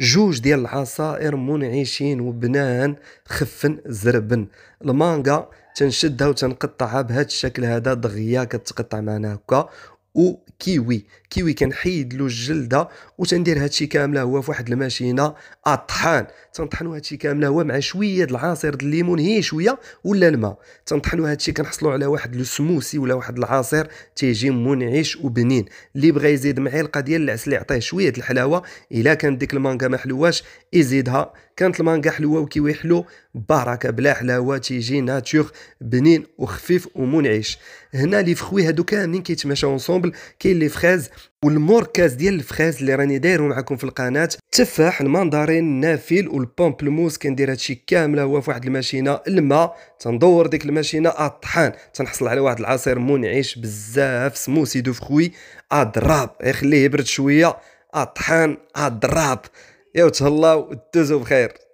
جوج ديال العصائر منعشين وبنان خفن زربن المانغا تنشدها وتنقطعها بهذا الشكل هذا دغيا كتقطع معنا هكا وكيوي كيوي كنحيد له الجلده وتندير هادشي كامله هو في واحد الماشينه اطحان تنطحنوا هادشي كامله هو مع شويه د العصير د الليمون هي شويه ولا الماء تنطحنوا هادشي كنحصلوا على واحد السموسي ولا واحد العصير تيجي منعش وبنين اللي بغى يزيد معاه يلقى ديال العسل يعطيه شويه د الحلاوه الا كانت ديك المانغا ما حلواش يزيدها كانت المانغا حلوه وكيوي حلو بركه بلا حلاوه تيجي ناتور بنين وخفيف ومنعش هنا لي فخوي هادو كاملين كيتماشاو اونصومبل كاين لي فريز والموركاز ديال الفخاز اللي راني دايرو معكم في القناه التفاح المندرين النافيل والبومبلموس كندير هادشي كامله هو في واحد الماشينه الماء تندور ديك الماشينه الطحان تنحصل على واحد العصير منعش بزاف سموسي دو فخوي اضراب يخليه إيه، يبرد شويه اطحان اضراب يا تهلاو دوزو بخير